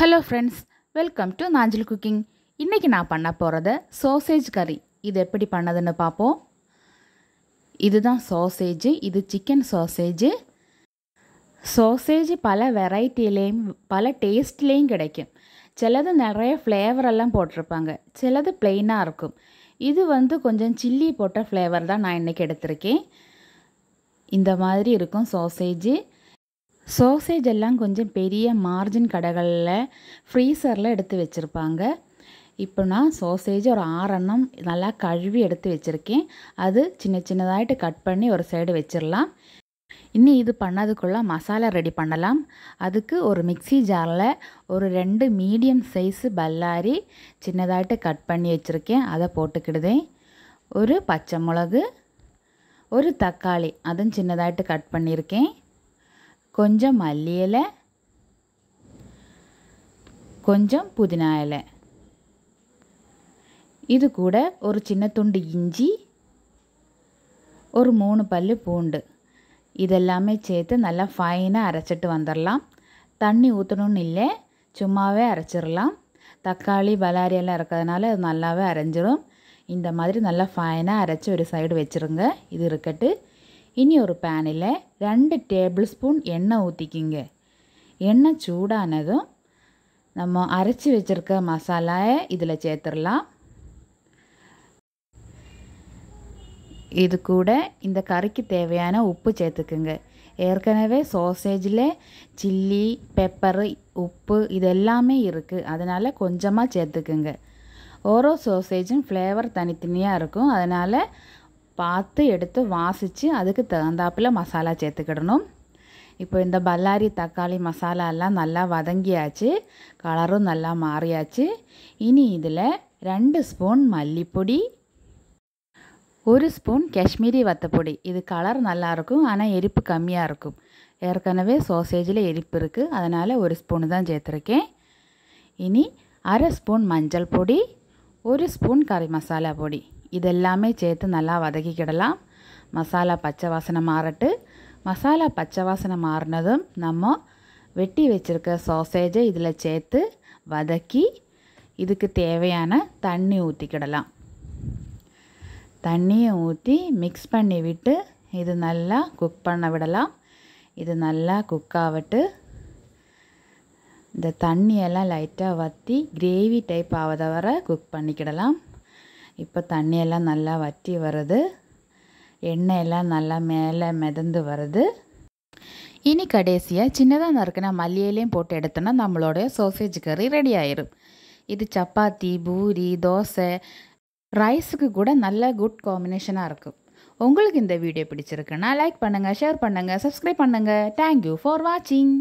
hello friends welcome to Nanjil cooking இன்றைக்கி நான் பண்ண போகிறத சோசேஜ் கறி இது எப்படி பண்ணதுன்னு பார்ப்போம் இதுதான் சோசேஜ் இது சிக்கன் சோசேஜ் சோசேஜ் பல வெரைட்டிலேயும் பல டேஸ்ட்லேயும் கிடைக்கும் சிலது நிறைய ஃப்ளேவரெல்லாம் போட்டிருப்பாங்க சிலது பிளெயினாக இருக்கும் இது வந்து கொஞ்சம் சில்லி போட்ட ஃப்ளேவர் தான் நான் இன்றைக்கி எடுத்திருக்கேன் இந்த மாதிரி இருக்கும் சோசேஜ் சோசேஜ் எல்லாம் கொஞ்சம் பெரிய மார்ஜின் கடைகளில் ஃப்ரீசரில் எடுத்து வச்சுருப்பாங்க இப்போ நான் சோசேஜ் ஒரு ஆறெண்ணம் நல்லா கழுவி எடுத்து வச்சுருக்கேன் அது சின்ன சின்னதாகிட்டு கட் பண்ணி ஒரு சைடு வச்சிடலாம் இனி இது பண்ணதுக்குள்ளே மசாலா ரெடி பண்ணலாம் அதுக்கு ஒரு மிக்சி ஜாரில் ஒரு ரெண்டு மீடியம் சைஸு பல்லாரி சின்னதாகிட்டு கட் பண்ணி வச்சுருக்கேன் அதை போட்டுக்கிடுதேன் ஒரு பச்சை மிளகு ஒரு தக்காளி அதுவும் சின்னதாகிட்டு கட் பண்ணியிருக்கேன் கொஞ்சம் மல்லி இலை கொஞ்சம் புதினா இலை இது கூட ஒரு சின்ன துண்டு இஞ்சி ஒரு மூணு பல் பூண்டு இதெல்லாமே சேர்த்து நல்லா ஃபைனாக அரைச்சிட்டு வந்துடலாம் தண்ணி ஊற்றணும்னு இல்லை சும்மாவே அரைச்சிடலாம் தக்காளி பலாரி எல்லாம் இருக்கிறதுனால அது நல்லாவே அரைஞ்சிடும் இந்த மாதிரி நல்லா ஃபைனாக அரைச்சி ஒரு சைடு வச்சுருங்க இது இருக்கட்டு இனி ஒரு பேனில் ரெண்டு டேபிள் ஸ்பூன் எண்ணெய் ஊற்றிக்கிங்க எண்ணெய் சூடானதும் நம்ம அரைச்சி வச்சுருக்க மசாலாவை இதில் சேர்த்துடலாம் இது கூட இந்த கறிக்கு தேவையான உப்பு சேர்த்துக்குங்க ஏற்கனவே சாசேஜில் சில்லி பெப்பரு உப்பு இதெல்லாமே இருக்குது அதனால் கொஞ்சமாக சேர்த்துக்குங்க ஓரோ சோசேஜும் ஃப்ளேவர் தனித்தனியாக இருக்கும் அதனால் பார்த்து எடுத்து வாசித்து அதுக்கு தகுந்தாப்பில் மசாலா சேர்த்துக்கிடணும் இப்போ இந்த பல்லாரி தக்காளி மசாலா எல்லாம் நல்லா வதங்கியாச்சு கலரும் நல்லா மாறியாச்சு இனி இதில் ரெண்டு ஸ்பூன் மல்லிப்பொடி ஒரு ஸ்பூன் காஷ்மீரி வத்தப்பொடி இது கலர் நல்லாயிருக்கும் ஆனால் எரிப்பு கம்மியாக இருக்கும் ஏற்கனவே சோசேஜில் எரிப்பு இருக்குது அதனால் ஒரு ஸ்பூனு தான் சேர்த்துருக்கேன் இனி அரை ஸ்பூன் மஞ்சள் பொடி ஒரு ஸ்பூன் கறி மசாலா பொடி இதெல்லாமே சேர்த்து நல்லா வதக்கிக்கிடலாம் மசாலா பச்சை வாசனை மாறட்டு மசாலா பச்சை வாசனை மாறினதும் நம்ம வெட்டி வச்சுருக்க சாசேஜை இதில் சேர்த்து வதக்கி இதுக்கு தேவையான தண்ணி ஊற்றிக்கிடலாம் தண்ணியை ஊற்றி மிக்ஸ் பண்ணி விட்டு இது நல்லா குக் பண்ண விடலாம் இது நல்லா குக் ஆகட்டு இந்த தண்ணியெல்லாம் லைட்டாக வற்றி கிரேவி டைப் ஆவதை வர குக் பண்ணிக்கிடலாம் இப்போ தண்ணியெல்லாம் நல்லா வற்றி வருது எண்ணெயெல்லாம் நல்லா மேலே மிதந்து வருது இனி கடைசியாக சின்னதாக நறுக்கின மல்லியிலையும் போட்டு எடுத்தோன்னா நம்மளோடைய சோசேஜ் கறி ரெடி ஆயிரும் இது சப்பாத்தி பூரி தோசை ரைஸுக்கு கூட நல்ல குட் காம்பினேஷனாக இருக்கும் உங்களுக்கு இந்த வீடியோ பிடிச்சிருக்குன்னா லைக் பண்ணுங்கள் ஷேர் பண்ணுங்கள் சப்ஸ்கிரைப் பண்ணுங்கள் தேங்க்யூ ஃபார் வாட்சிங்